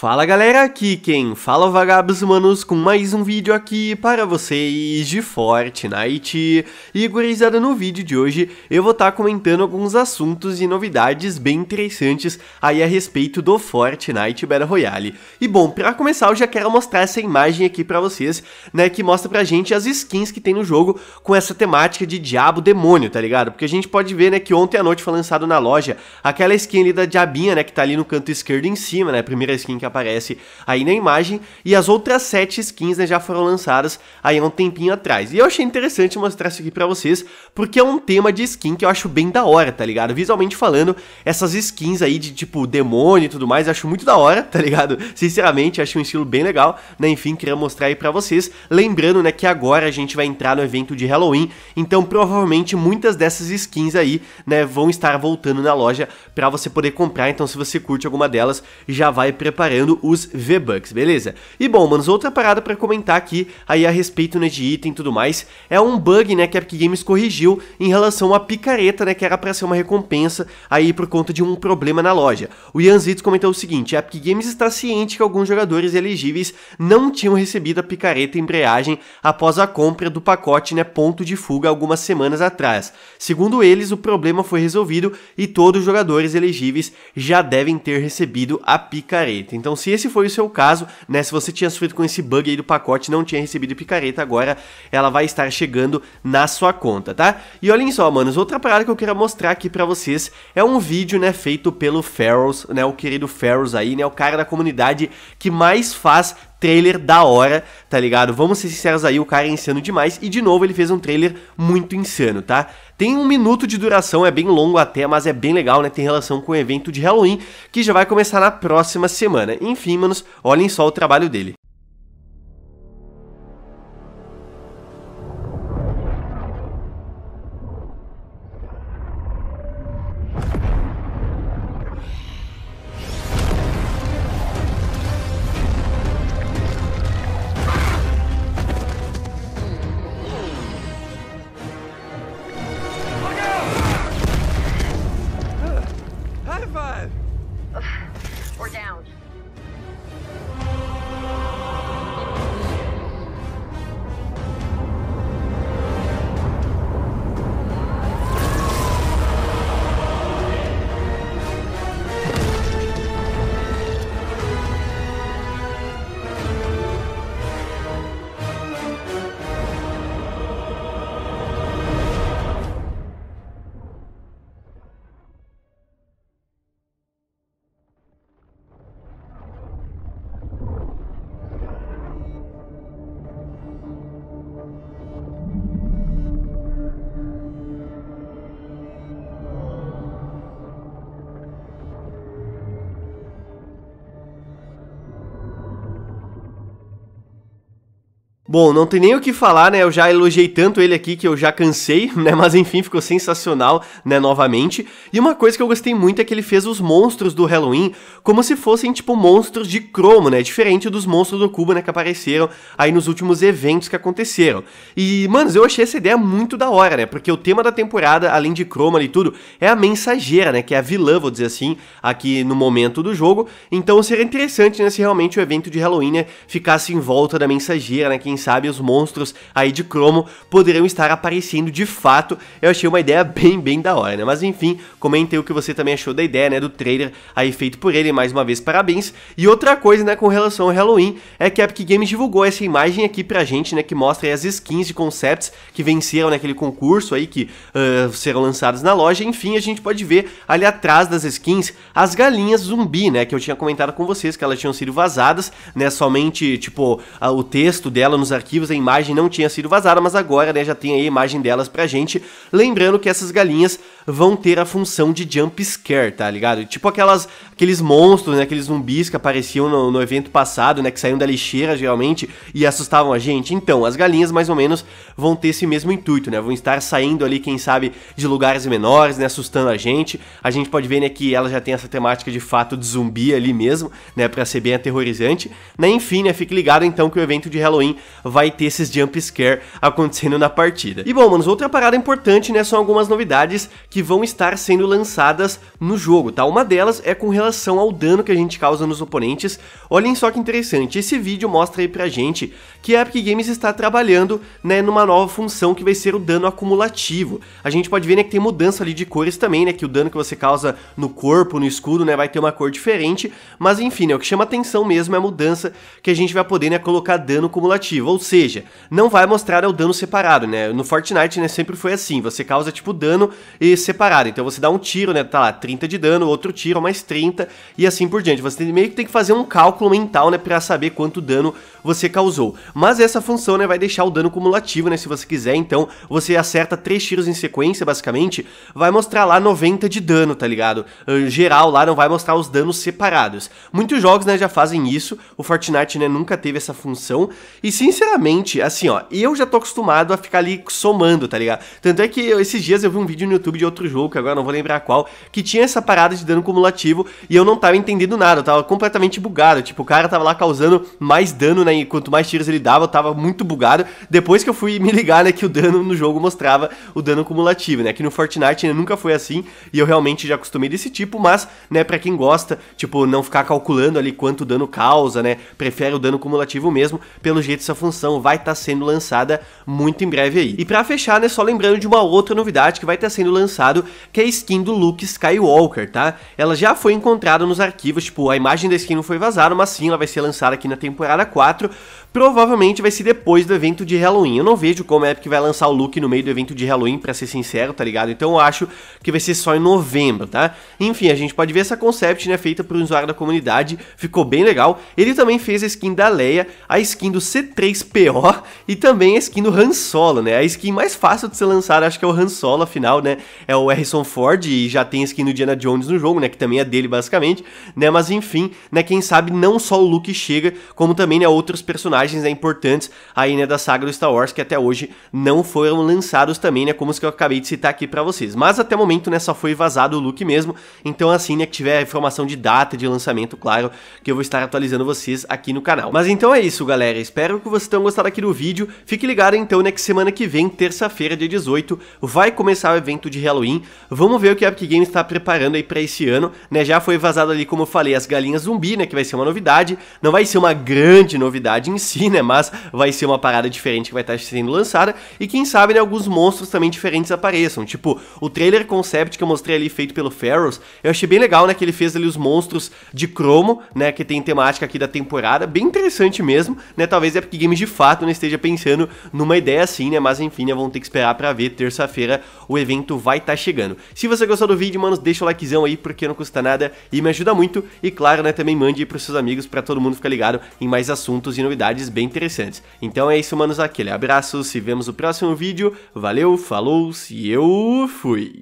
Fala galera, aqui quem fala é vagabos humanos com mais um vídeo aqui para vocês de Fortnite. E gurizada, no vídeo de hoje eu vou estar tá comentando alguns assuntos e novidades bem interessantes aí a respeito do Fortnite Battle Royale. E bom, para começar eu já quero mostrar essa imagem aqui para vocês, né, que mostra pra gente as skins que tem no jogo com essa temática de diabo demônio, tá ligado? Porque a gente pode ver, né, que ontem à noite foi lançado na loja aquela skin ali da diabinha, né, que tá ali no canto esquerdo em cima, né, primeira skin que aparece aí na imagem, e as outras sete skins né, já foram lançadas aí há um tempinho atrás. E eu achei interessante mostrar isso aqui pra vocês, porque é um tema de skin que eu acho bem da hora, tá ligado? Visualmente falando, essas skins aí de tipo demônio e tudo mais, acho muito da hora, tá ligado? Sinceramente, acho um estilo bem legal, né? Enfim, queria mostrar aí pra vocês. Lembrando, né, que agora a gente vai entrar no evento de Halloween, então provavelmente muitas dessas skins aí, né, vão estar voltando na loja pra você poder comprar. Então, se você curte alguma delas, já vai preparando ganhando os V-Bucks, beleza? E bom, manos, outra parada para comentar aqui aí a respeito né, de item e tudo mais, é um bug, né, que a Epic Games corrigiu em relação à picareta, né, que era para ser uma recompensa aí por conta de um problema na loja. O Ian Zitz comentou o seguinte: a Epic Games está ciente que alguns jogadores elegíveis não tinham recebido a picareta embreagem após a compra do pacote, né, ponto de fuga algumas semanas atrás. Segundo eles, o problema foi resolvido e todos os jogadores elegíveis já devem ter recebido a picareta. Então então, se esse foi o seu caso, né, se você tinha sofrido com esse bug aí do pacote, não tinha recebido picareta, agora ela vai estar chegando na sua conta, tá? E olhem só, manos, outra parada que eu quero mostrar aqui para vocês é um vídeo, né, feito pelo Ferros, né, o querido Ferros aí, né, o cara da comunidade que mais faz trailer da hora, tá ligado? Vamos ser sinceros aí, o cara é insano demais. E de novo, ele fez um trailer muito insano, tá? Tem um minuto de duração, é bem longo até, mas é bem legal, né? Tem relação com o evento de Halloween, que já vai começar na próxima semana. Enfim, manos, olhem só o trabalho dele. Bom, não tem nem o que falar, né? Eu já elogiei tanto ele aqui que eu já cansei, né? Mas enfim, ficou sensacional, né? Novamente. E uma coisa que eu gostei muito é que ele fez os monstros do Halloween como se fossem, tipo, monstros de cromo, né? Diferente dos monstros do Cubo, né? Que apareceram aí nos últimos eventos que aconteceram. E, manos, eu achei essa ideia muito da hora, né? Porque o tema da temporada, além de cromo e tudo, é a mensageira, né? Que é a vilã, vou dizer assim, aqui no momento do jogo. Então seria interessante, né? Se realmente o evento de Halloween, né? Ficasse em volta da mensageira, né? Quem sabe os monstros aí de cromo poderiam estar aparecendo de fato. Eu achei uma ideia bem, bem da hora, né? Mas enfim, comentem o que você também achou da ideia, né? Do trailer aí feito por ele, mais uma vez, parabéns. E outra coisa, né, com relação ao Halloween, é que a Epic Games divulgou essa imagem aqui pra gente, né? Que mostra as skins de concepts que venceram naquele concurso aí, que uh, serão lançadas na loja. Enfim, a gente pode ver ali atrás das skins as galinhas zumbi, né? Que eu tinha comentado com vocês que elas tinham sido vazadas, né? Somente, tipo, a, o texto dela nos os arquivos a imagem não tinha sido vazada, mas agora né, já tem a imagem delas pra gente. Lembrando que essas galinhas vão ter a função de jump scare, tá ligado? Tipo aquelas, aqueles monstros, né, aqueles zumbis que apareciam no, no evento passado, né, que saíam da lixeira geralmente e assustavam a gente. Então, as galinhas mais ou menos vão ter esse mesmo intuito, né? Vão estar saindo ali, quem sabe, de lugares menores, né, assustando a gente. A gente pode ver né, que ela já tem essa temática de fato de zumbi ali mesmo, né, para ser bem aterrorizante. Né? Enfim, né, fique ligado então que o evento de Halloween vai ter esses jump scare acontecendo na partida. E bom, manos, outra parada importante, né, são algumas novidades que vão estar sendo lançadas no jogo, tá? Uma delas é com relação ao dano que a gente causa nos oponentes. Olhem só que interessante, esse vídeo mostra aí pra gente que a Epic Games está trabalhando, né, numa nova função que vai ser o dano acumulativo. A gente pode ver, né, que tem mudança ali de cores também, né, que o dano que você causa no corpo, no escudo, né, vai ter uma cor diferente, mas enfim, né, o que chama atenção mesmo é a mudança que a gente vai poder, né, colocar dano cumulativo, ou seja, não vai mostrar é o dano separado, né? No Fortnite, né, sempre foi assim, você causa tipo dano e separado. Então você dá um tiro, né, tá lá, 30 de dano, outro tiro, mais 30 e assim por diante. Você tem, meio que tem que fazer um cálculo mental, né, para saber quanto dano você causou. Mas essa função, né, vai deixar o dano cumulativo, né, se você quiser. Então, você acerta três tiros em sequência, basicamente, vai mostrar lá 90 de dano, tá ligado? geral lá não vai mostrar os danos separados. Muitos jogos, né, já fazem isso. O Fortnite, né, nunca teve essa função. E sim sinceramente, assim, ó, eu já tô acostumado a ficar ali somando, tá ligado? Tanto é que eu, esses dias eu vi um vídeo no YouTube de outro jogo, que agora não vou lembrar qual, que tinha essa parada de dano cumulativo e eu não tava entendendo nada, eu tava completamente bugado. Tipo, o cara tava lá causando mais dano, né? E quanto mais tiros ele dava, eu tava muito bugado. Depois que eu fui me ligar, né, que o dano no jogo mostrava o dano cumulativo, né? Que no Fortnite né, nunca foi assim e eu realmente já acostumei desse tipo, mas, né, pra quem gosta, tipo, não ficar calculando ali quanto dano causa, né? Prefere o dano cumulativo mesmo, pelo jeito isso funciona expansão vai estar tá sendo lançada muito em breve aí. E para fechar, né, só lembrando de uma outra novidade que vai estar tá sendo lançado, que é a skin do Luke Skywalker, tá? Ela já foi encontrada nos arquivos, tipo, a imagem da skin não foi vazada, mas sim, ela vai ser lançada aqui na temporada 4, Provavelmente vai ser depois do evento de Halloween. Eu não vejo como a Epic vai lançar o look no meio do evento de Halloween, para ser sincero, tá ligado? Então eu acho que vai ser só em novembro, tá? Enfim, a gente pode ver essa concept, né, feita por um usuário da comunidade, ficou bem legal. Ele também fez a skin da Leia, a skin do C3PO e também a skin do Han Solo, né? A skin mais fácil de ser lançada, acho que é o Han Solo, afinal, né? É o Harrison Ford e já tem a skin do Diana Jones no jogo, né, que também é dele basicamente, né? Mas enfim, né, quem sabe não só o look chega, como também né outros personagens personagens né, importantes aí, né, da saga do Star Wars que até hoje não foram lançados também, né, como os que eu acabei de citar aqui para vocês. Mas até o momento, né, só foi vazado o look mesmo, então assim, né, que tiver informação de data de lançamento, claro, que eu vou estar atualizando vocês aqui no canal. Mas então é isso, galera, espero que vocês tenham gostado aqui do vídeo, fique ligado então, né, que semana que vem, terça-feira, dia 18, vai começar o evento de Halloween, vamos ver o que a Epic Games está preparando aí para esse ano, né, já foi vazado ali, como eu falei, as galinhas zumbi, né, que vai ser uma novidade, não vai ser uma grande novidade em si, si, né? Mas vai ser uma parada diferente que vai estar tá sendo lançada. E quem sabe, né, alguns monstros também diferentes apareçam. Tipo, o trailer concept que eu mostrei ali feito pelo Ferros, eu achei bem legal, né? Que ele fez ali os monstros de cromo, né? Que tem temática aqui da temporada. Bem interessante mesmo, né? Talvez é porque Games de fato não esteja pensando numa ideia assim, né? Mas enfim, né, vão ter que esperar pra ver. Terça-feira o evento vai estar tá chegando. Se você gostou do vídeo, manos, deixa o likezão aí, porque não custa nada e me ajuda muito. E claro, né? Também mande aí pros seus amigos para todo mundo ficar ligado em mais assuntos e novidades novidades bem interessantes. Então é isso, manos, aquele abraço, se vemos no próximo vídeo, valeu, falou, se eu fui!